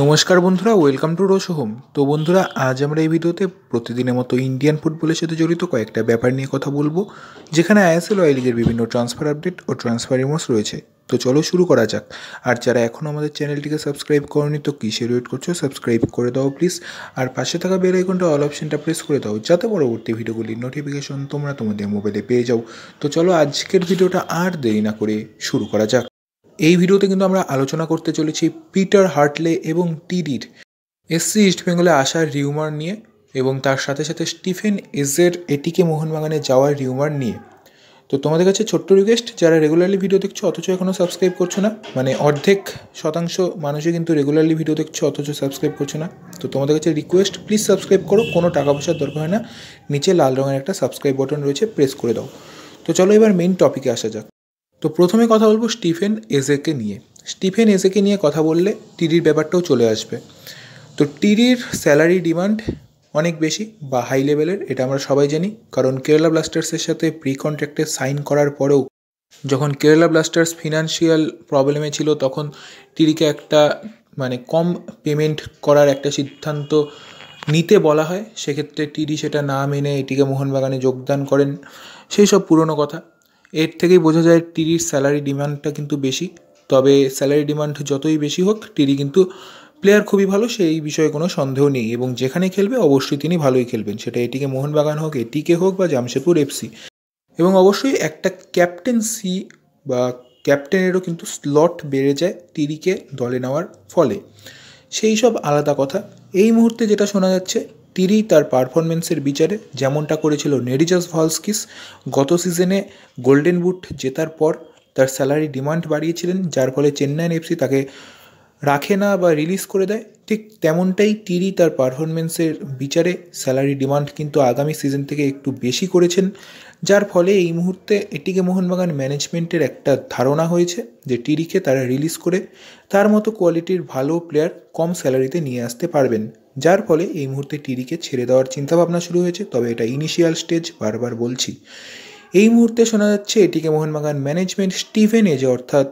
নমস্কার বন্ধুরা welcome to রোশো home তো বন্ধুরা আজ আমরা এই ভিডিওতে প্রতিদিনের মতো ইন্ডিয়ান ফুটবলের সাথে জড়িত কয়েকটা ব্যাপার নিয়ে কথা বলবো যেখানে আইএসএল ওয়াই লিগের বিভিন্ন ট্রান্সফার আপডেট ও ট্রান্সফার রিমোর্স রয়েছে তো চলো শুরু করা যাক আর যারা এখনও আমাদের চ্যানেলটিকে সাবস্ক্রাইব করনি তো কিসের ওয়েট করছো সাবস্ক্রাইব করে দাও প্লিজ আর পাশে থাকা বেল আইকনটা অল অপশনটা প্রেস করে দাও যাতে পরবর্তী ভিডিওগুলির নোটিফিকেশন তোমরা তোমাদের মোবাইলে পেয়ে যাও তো চলো আজকের ভিডিওটা আর দেরি না করে শুরু করা যাক এই ভিডিওতে কিন্তু আমরা আলোচনা করতে চলেছি পিটার হার্টলে এবং টিডির এসসি ইস্ট বেঙ্গলে আসার রিউমার নিয়ে এবং তার সাথে সাথে স্টিফেন এজের এটিকে মোহনবাগানে যাওয়ার রিউমার নিয়ে তো তোমাদের কাছে ছোট্ট রিকোয়েস্ট যারা রেগুলারলি ভিডিও দেখছো অথচ এখনও সাবস্ক্রাইব করছো না মানে অর্ধেক শতাংশ মানুষই কিন্তু রেগুলারলি ভিডিও দেখছো অথচ সাবস্ক্রাইব করছো না তো তোমাদের কাছে রিকোয়েস্ট প্লিজ সাবস্ক্রাইব করো কোনো টাকা পয়সার দরকার হয় না নিচে লাল রঙের একটা সাবস্ক্রাইব বাটন রয়েছে প্রেস করে দাও তো চলো এবার মেইন টপিকে আসা যাক তো প্রথমে কথা বলবো স্টিফেন এজেকে নিয়ে স্টিফেন এজেকে নিয়ে কথা বললে টিডির ব্যাপারটাও চলে আসবে তো টিডির স্যালারি ডিমান্ড অনেক বেশি বা হাই লেভেলের এটা আমরা সবাই জানি কারণ কেরালা ব্লাস্টার্সের সাথে প্রি কন্ট্রাক্টে সাইন করার পরেও যখন কেরালা ব্লাস্টার্স ফিনান্সিয়াল প্রবলেমে ছিল তখন টিডিকে একটা মানে কম পেমেন্ট করার একটা সিদ্ধান্ত নিতে বলা হয় সেক্ষেত্রে টিডি সেটা না মেনে এটিকে মোহনবাগানে যোগদান করেন সেই সব পুরনো কথা এর থেকেই বোঝা যায় টিরির স্যালারি ডিমান্ডটা কিন্তু বেশি তবে স্যালারি ডিমান্ড যতই বেশি হোক টিরি কিন্তু প্লেয়ার খুবই ভালো সেই বিষয়ে কোনো সন্দেহ নেই এবং যেখানে খেলবে অবশ্যই তিনি ভালোই খেলবেন সেটা এটিকে মোহনবাগান হোক এটিকে হোক বা জামশেদপুর এফসি এবং অবশ্যই একটা ক্যাপ্টেন্সি বা ক্যাপ্টেনেরও কিন্তু স্লট বেড়ে যায় টিরিকে দলে নেওয়ার ফলে সেই সব আলাদা কথা এই মুহূর্তে যেটা শোনা যাচ্ছে তিনি তার পারফরমেন্সের বিচারে যেমনটা করেছিল নেরিজাস ভলস্কিস গত সিজনে গোল্ডেন বুট জেতার পর তার স্যালারি ডিমান্ড বাড়িয়েছিলেন যার ফলে চেন্নাইন এফসি তাকে রাখে না বা রিলিজ করে দেয় ঠিক তেমনটাই টিরি তার পারফরমেন্সের বিচারে স্যালারি ডিমান্ড কিন্তু আগামী সিজন থেকে একটু বেশি করেছেন যার ফলে এই মুহূর্তে এটিকে মোহনবাগান ম্যানেজমেন্টের একটা ধারণা হয়েছে যে টিরিকে তারা রিলিজ করে তার মতো কোয়ালিটির ভালো প্লেয়ার কম স্যালারিতে নিয়ে আসতে পারবেন যার ফলে এই মুহূর্তে টিডিকে ছেড়ে দেওয়ার চিন্তাভাবনা শুরু হয়েছে তবে এটা ইনিশিয়াল স্টেজ বারবার বলছি এই মুহূর্তে শোনা যাচ্ছে এটিকে মোহনবাগান ম্যানেজমেন্ট স্টিভেন এজে অর্থাৎ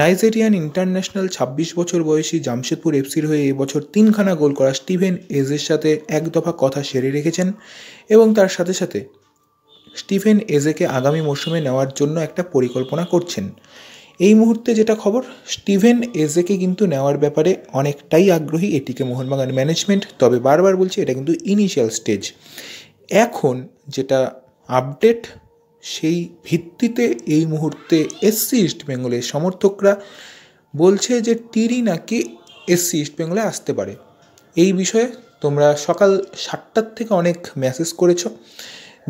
নাইজেরিয়ান ইন্টারন্যাশনাল ছাব্বিশ বছর বয়সী জামশেদপুর এফসির হয়ে এবছর তিনখানা গোল করা স্টিভেন এজের সাথে এক দফা কথা সেরে রেখেছেন এবং তার সাথে সাথে স্টিফেন এজেকে আগামী মৌসুমে নেওয়ার জন্য একটা পরিকল্পনা করছেন এই মুহূর্তে যেটা খবর স্টিভেন এজেকে কিন্তু নেওয়ার ব্যাপারে অনেকটাই আগ্রহী এটিকে মোহনবাগান ম্যানেজমেন্ট তবে বারবার বলছি এটা কিন্তু ইনিশিয়াল স্টেজ এখন যেটা আপডেট সেই ভিত্তিতে এই মুহূর্তে এসসি ইস্টবেঙ্গলের সমর্থকরা বলছে যে টিরি নাকি এসসি ইস্টবেঙ্গলে আসতে পারে এই বিষয়ে তোমরা সকাল সাতটার থেকে অনেক মেসেজ করেছো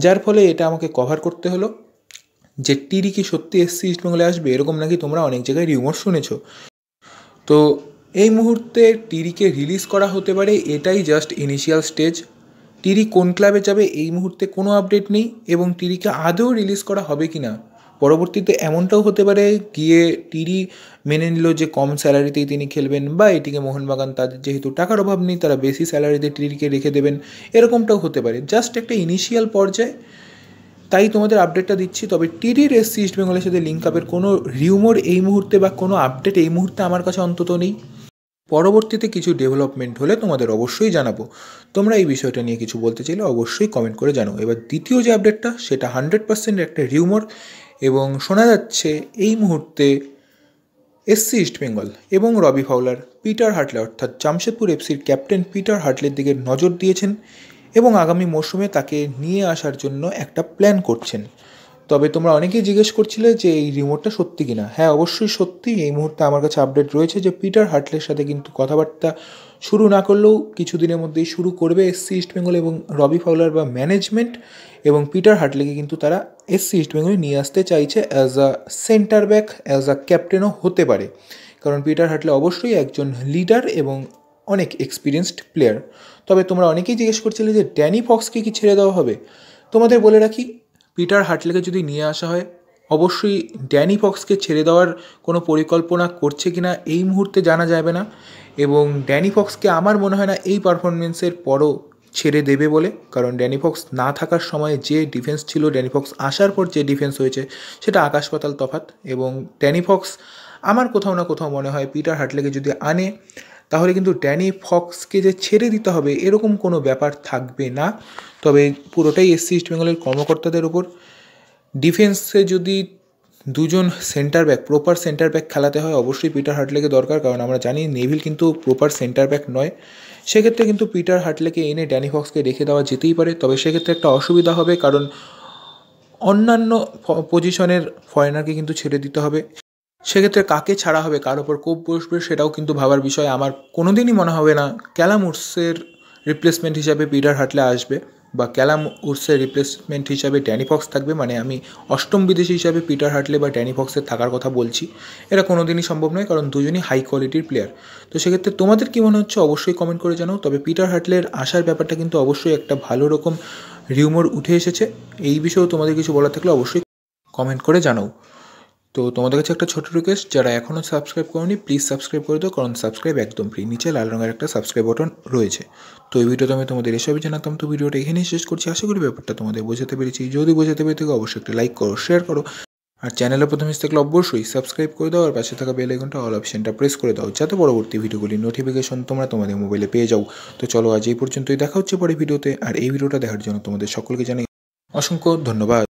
যার ফলে এটা আমাকে কভার করতে হলো যে টিরি কি সত্যি এসসি ইস্টবেঙ্গলে আসবে এরকম নাকি তোমরা অনেক জায়গায় রিউমার শুনেছ তো এই মুহূর্তে টিরিকে রিলিজ করা হতে পারে এটাই জাস্ট ইনিশিয়াল স্টেজ টিরি কোন ক্লাবে যাবে এই মুহূর্তে কোনো আপডেট নেই এবং টিরিকে আদৌ রিলিজ করা হবে কি না পরবর্তীতে এমনটাও হতে পারে গিয়ে টিরি মেনে নিল যে কম স্যালারিতেই তিনি খেলবেন বা এটিকে মোহনবাগান তাদের যেহেতু টাকার অভাব নেই তারা বেশি স্যালারিতে টিরিকে রেখে দেবেন এরকমটাও হতে পারে জাস্ট একটা ইনিশিয়াল পর্যায়ে তাই তোমাদের আপডেটটা দিচ্ছি তবে টিডি রেস ইস্ট বেঙ্গলের সাথে লিঙ্ক আপের কোনো রিউমোর এই মুহূর্তে বা কোনো আপডেট এই মুহূর্তে আমার কাছে অন্তত নেই পরবর্তীতে কিছু ডেভেলপমেন্ট হলে তোমাদের অবশ্যই জানাবো তোমরা এই বিষয়টা নিয়ে কিছু বলতে চাইলে অবশ্যই কমেন্ট করে জানো এবার দ্বিতীয় যে আপডেটটা সেটা হান্ড্রেড পার্সেন্ট একটা রিউমোর এবং শোনা যাচ্ছে এই মুহূর্তে এসসি ইস্ট বেঙ্গল এবং রবি ফাউলার পিটার হাটলে অর্থাৎ জামশেদপুর এফসির ক্যাপ্টেন পিটার হাটলের দিকে নজর দিয়েছেন এবং আগামী মরশুমে তাকে নিয়ে আসার জন্য একটা প্ল্যান করছেন তবে তোমরা অনেকেই জিজ্ঞেস করছিলে যে এই রিমোটটা সত্যি কিনা হ্যাঁ অবশ্যই সত্যি এই মুহূর্তে আমার কাছে আপডেট রয়েছে যে পিটার হার্টলের সাথে কিন্তু কথাবার্তা শুরু না করলেও কিছুদিনের মধ্যেই শুরু করবে এসসি ইস্টবেঙ্গল এবং রবি ফাউলার বা ম্যানেজমেন্ট এবং পিটার হার্টলেকে কিন্তু তারা এসসি ইস্টবেঙ্গলে নিয়ে আসতে চাইছে as a centre back as a ক্যাপ্টেনও হতে পারে কারণ পিটার হার্টলে অবশ্যই একজন লিডার এবং অনেক এক্সপিরিয়েন্সড প্লেয়ার তবে তোমরা অনেকেই জিজ্ঞেস করছিলে যে ড্যানি ফক্সকে কি ছেড়ে দেওয়া হবে তোমাদের বলে রাখি পিটার হাটলেকে যদি নিয়ে আসা হয় অবশ্যই ড্যানি ফক্সকে ছেড়ে দেওয়ার কোনো পরিকল্পনা করছে কি না এই মুহূর্তে জানা যাবে না এবং ড্যানি ফক্সকে আমার মনে হয় না এই পারফরমেন্সের পরও ছেড়ে দেবে বলে কারণ ড্যানি ফক্স না থাকার সময় যে ডিফেন্স ছিল ড্যানি ফক্স আসার পর যে ডিফেন্স হয়েছে সেটা আকাশ পাতাল তফাত এবং ড্যানি ফক্স আমার কোথাও না কোথাও মনে হয় পিটার হাটলেকে যদি আনে তাহলে কিন্তু ড্যানি ফক্সকে যে ছেড়ে দিতে হবে এরকম কোনো ব্যাপার থাকবে না তবে পুরোটাই এসসি ইস্ট বেঙ্গলের কর্মকর্তাদের ওপর ডিফেন্সে যদি দুজন centre back proper centre back খেলাতে হয় অবশ্যই পিটার হাটলেকে দরকার কারণ আমরা জানি নেভিল কিন্তু প্রপার সেন্টার ব্যাক নয় সেক্ষেত্রে কিন্তু পিটার হাটলেকে এনে ড্যানি ফক্সকে রেখে দেওয়া যেতেই পারে তবে সেক্ষেত্রে একটা অসুবিধা হবে কারণ অন্যান্য পজিশনের ফরেনারকে কিন্তু ছেড়ে দিতে হবে সেক্ষেত্রে কাকে ছাড়া হবে কার ওপর কোপ বসবে সেটাও কিন্তু ভাবার বিষয় আমার কোনো দিনই মনে হবে না ক্যালাম উর্সের রিপ্লেসমেন্ট হিসাবে পিটার হাটলে আসবে বা ক্যালাম উর্সের রিপ্লেসমেন্ট হিসাবে ড্যানি ফক্স থাকবে মানে আমি অষ্টম বিদেশি হিসাবে পিটার হাটলে বা ড্যানি ফক্সের থাকার কথা বলছি এটা কোনো দিনই সম্ভব নয় কারণ দুজনই হাই কোয়ালিটির প্লেয়ার তো সেক্ষেত্রে তোমাদের কী মনে হচ্ছে অবশ্যই কমেন্ট করে জানাও তবে পিটার হাটলের আসার ব্যাপারটা কিন্তু অবশ্যই একটা ভালো রকম রিউমর উঠে এসেছে এই বিষয়েও তোমাদের কিছু বলা থাকলে অবশ্যই কমেন্ট করে জানাও তো তোমাদের কাছে একটা ছোটো রিকোয়েস্ট যারা এখনও সাবস্ক্রাইব করনি প্লিজ সাবস্ক্রাইব করে দাও কারণ সাবস্ক্রাইব একদম ফ্রি নিচে লাল রঙের একটা সাবস্ক্রাইব বাটন রয়েছে তো এই ভিডিওতে আমি তোমাদের এসবই জানাতাম তো ভিডিওটা এখানেই শেষ করছি আশা করি ব্যাপারটা তোমাদের বোঝাতে পেরেছি যদি বোঝাতে পেরে থাকে অবশ্যই একটা লাইক করো শেয়ার করো আর চ্যানেলে প্রথমে থাকলে অবশ্যই সাবস্ক্রাইব করে দাও আর পাশে থাকা বেল আইকনটা অল অপশনটা প্রেস করে দাও যাতে পরবর্তী ভিডিওগুলির নোটিফিকেশন তোমরা তোমাদের মোবাইলে পেয়ে যাও তো চলো আজ এই পর্যন্তই দেখা হচ্ছে পরে ভিডিওতে আর এই ভিডিওটা দেখার জন্য তোমাদের সকলকে জানাই অসংখ্য ধন্যবাদ